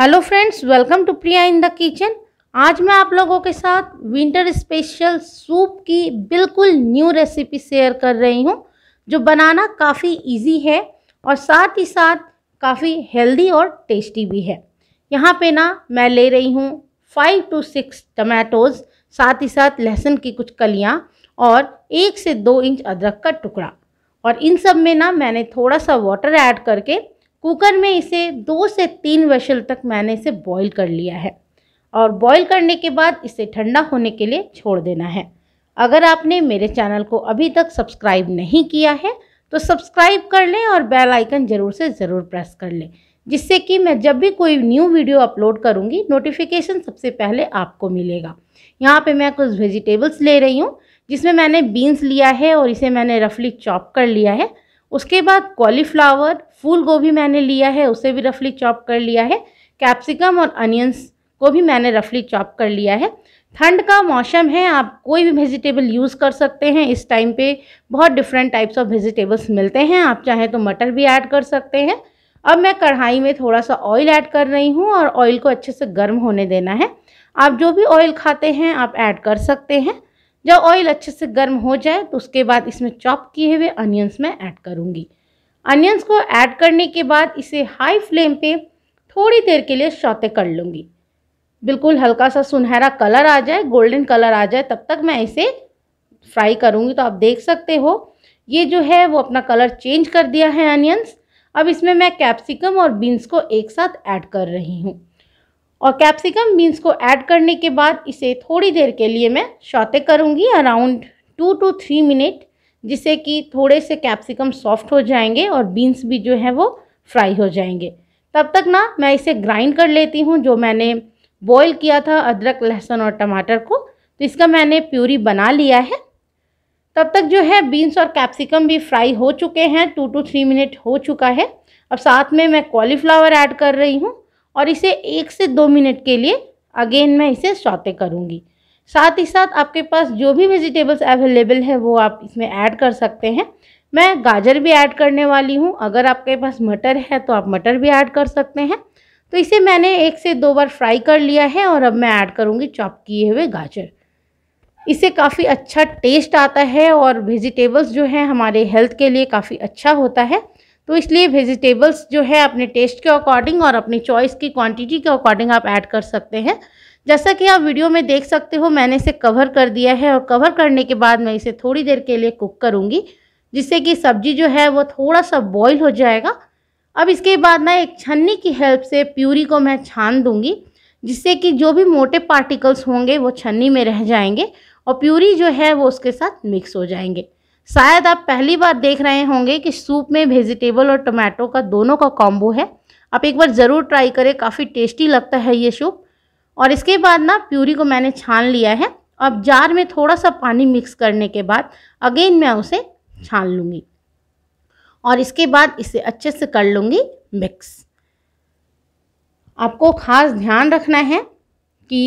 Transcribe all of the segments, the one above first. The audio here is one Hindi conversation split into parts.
hello friends welcome to Priya in the kitchen आज मैं आप लोगों के साथ विंटर स्पेशल सूप की बिल्कुल न्यू रेसिपी शेयर कर रही हूँ जो बनाना काफ़ी इजी है और साथ ही साथ काफ़ी हेल्दी और टेस्टी भी है यहाँ पे ना मैं ले रही हूँ फाइव टू सिक्स टमाटोज़ साथ ही साथ लहसुन की कुछ कलियाँ और एक से दो इंच अदरक का टुकड़ा और इन सब में ना मैंने थोड़ा सा वाटर ऐड करके कुकर में इसे दो से तीन वशल तक मैंने इसे बॉईल कर लिया है और बॉईल करने के बाद इसे ठंडा होने के लिए छोड़ देना है अगर आपने मेरे चैनल को अभी तक सब्सक्राइब नहीं किया है तो सब्सक्राइब कर लें और बेल आइकन ज़रूर से ज़रूर प्रेस कर लें जिससे कि मैं जब भी कोई न्यू वीडियो अपलोड करूँगी नोटिफिकेशन सबसे पहले आपको मिलेगा यहाँ पर मैं कुछ वेजिटेबल्स ले रही हूँ जिसमें मैंने बीन्स लिया है और इसे मैंने रफली चॉप कर लिया है उसके बाद कॉलीफ्लावर फूल गोभी मैंने लिया है उसे भी रफली चॉप कर लिया है कैप्सिकम और अनियंस को भी मैंने रफली चॉप कर लिया है ठंड का मौसम है आप कोई भी वेजिटेबल यूज़ कर सकते हैं इस टाइम पे बहुत डिफरेंट टाइप्स ऑफ वेजिटेबल्स मिलते हैं आप चाहें तो मटर भी ऐड कर सकते हैं अब मैं कढ़ाई में थोड़ा सा ऑयल ऐड कर रही हूँ और ऑयल को अच्छे से गर्म होने देना है आप जो भी ऑयल खाते हैं आप ऐड कर सकते हैं जब ऑयल अच्छे से गर्म हो जाए तो उसके बाद इसमें चॉप किए हुए अनियंस मैं ऐड करूँगी अनियंस को ऐड करने के बाद इसे हाई फ्लेम पे थोड़ी देर के लिए शौते कर लूँगी बिल्कुल हल्का सा सुनहरा कलर आ जाए गोल्डन कलर आ जाए तब तक मैं इसे फ्राई करूँगी तो आप देख सकते हो ये जो है वो अपना कलर चेंज कर दिया है अनियंस अब इसमें मैं कैप्सिकम और बीन्स को एक साथ ऐड कर रही हूँ और कैप्सिकम बीन्स को ऐड करने के बाद इसे थोड़ी देर के लिए मैं शौते करूँगी around two two three minute जिससे कि थोड़े से कैप्सिकम सॉफ्ट हो जाएंगे और बीन्स भी जो है वो फ्राई हो जाएंगे तब तक ना मैं इसे ग्राइंड कर लेती हूँ जो मैंने बॉईल किया था अदरक लहसुन और टमाटर को तो इसका मैंने प्यूरी बना लिया है तब तक जो है बीन्स और कैप्सिकम भी फ्राई हो चुके हैं टू टू थ्री मिनट हो चुका है अब साथ में मैं कॉलीफ्लावर ऐड कर रही हूँ और इसे एक से दो मिनट के लिए अगेन मैं इसे सौते करूँगी साथ ही साथ आपके पास जो भी वेजिटेबल्स अवेलेबल है वो आप इसमें ऐड कर सकते हैं मैं गाजर भी ऐड करने वाली हूँ अगर आपके पास मटर है तो आप मटर भी ऐड कर सकते हैं तो इसे मैंने एक से दो बार फ्राई कर लिया है और अब मैं ऐड करूँगी चॉप किए हुए गाजर इसे काफ़ी अच्छा टेस्ट आता है और वेजिटेबल्स जो है हमारे हेल्थ के लिए काफ़ी अच्छा होता है तो इसलिए वेजिटेबल्स जो है अपने टेस्ट के अकॉर्डिंग और अपनी चॉइस की क्वांटिटी के अकॉर्डिंग आप ऐड कर सकते हैं जैसा कि आप वीडियो में देख सकते हो मैंने इसे कवर कर दिया है और कवर करने के बाद मैं इसे थोड़ी देर के लिए कुक करूँगी जिससे कि सब्जी जो है वो थोड़ा सा बॉयल हो जाएगा अब इसके बाद मैं एक छन्नी की हेल्प से प्यूरी को मैं छान दूँगी जिससे कि जो भी मोटे पार्टिकल्स होंगे वो छन्नी में रह जाएंगे और प्यूरी जो है वो उसके साथ मिक्स हो जाएंगे शायद आप पहली बार देख रहे होंगे कि सूप में वेजिटेबल और टमाटो का दोनों का कॉम्बो है आप एक बार ज़रूर ट्राई करें काफ़ी टेस्टी लगता है ये सूप और इसके बाद ना प्यूरी को मैंने छान लिया है अब जार में थोड़ा सा पानी मिक्स करने के बाद अगेन मैं उसे छान लूँगी और इसके बाद इसे अच्छे से कर लूँगी मिक्स आपको खास ध्यान रखना है कि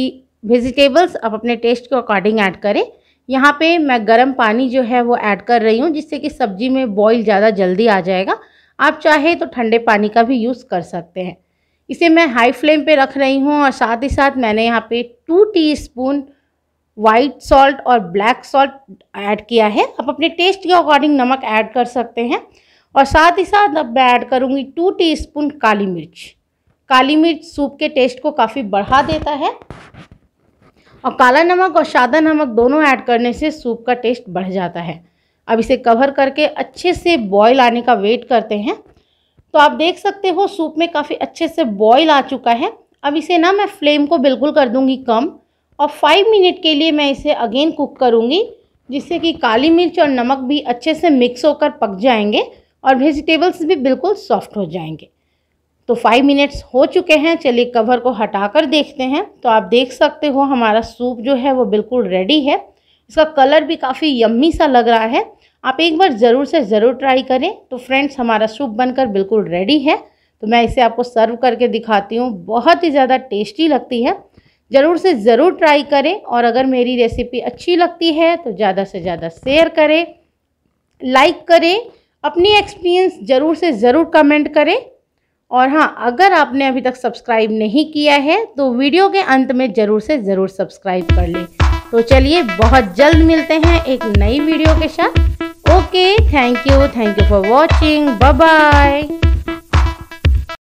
वेजिटेबल्स आप अपने टेस्ट के अकॉर्डिंग ऐड करें यहाँ पे मैं गर्म पानी जो है वो ऐड कर रही हूँ जिससे कि सब्जी में बॉईल ज़्यादा जल्दी आ जाएगा आप चाहे तो ठंडे पानी का भी यूज़ कर सकते हैं इसे मैं हाई फ्लेम पे रख रही हूँ और साथ ही साथ मैंने यहाँ पे टू टीस्पून वाइट सॉल्ट और ब्लैक सॉल्ट ऐड किया है आप अपने टेस्ट के अकॉर्डिंग नमक ऐड कर सकते हैं और साथ ही साथ अब मैं ऐड करूँगी टू टी काली मिर्च काली मिर्च सूप के टेस्ट को काफ़ी बढ़ा देता है और काला नमक और सादा नमक दोनों ऐड करने से सूप का टेस्ट बढ़ जाता है अब इसे कवर करके अच्छे से बॉयल आने का वेट करते हैं तो आप देख सकते हो सूप में काफ़ी अच्छे से बॉयल आ चुका है अब इसे ना मैं फ्लेम को बिल्कुल कर दूंगी कम और फाइव मिनट के लिए मैं इसे अगेन कुक करूँगी जिससे कि काली मिर्च और नमक भी अच्छे से मिक्स होकर पक जाएंगे और वेजिटेबल्स भी बिल्कुल सॉफ्ट हो जाएंगे तो फाइव मिनट्स हो चुके हैं चलिए कवर को हटा कर देखते हैं तो आप देख सकते हो हमारा सूप जो है वो बिल्कुल रेडी है इसका कलर भी काफ़ी यम्मी सा लग रहा है आप एक बार ज़रूर से ज़रूर ट्राई करें तो फ्रेंड्स हमारा सूप बनकर बिल्कुल रेडी है तो मैं इसे आपको सर्व करके दिखाती हूँ बहुत ही ज़्यादा टेस्टी लगती है ज़रूर से ज़रूर ट्राई करें और अगर मेरी रेसिपी अच्छी लगती है तो ज़्यादा से ज़्यादा शेयर करें लाइक करें अपनी एक्सपीरियंस ज़रूर से ज़रूर कमेंट करें और हाँ अगर आपने अभी तक सब्सक्राइब नहीं किया है तो वीडियो के अंत में ज़रूर से ज़रूर सब्सक्राइब कर लें तो चलिए बहुत जल्द मिलते हैं एक नई वीडियो के साथ okay thank you thank you for watching bye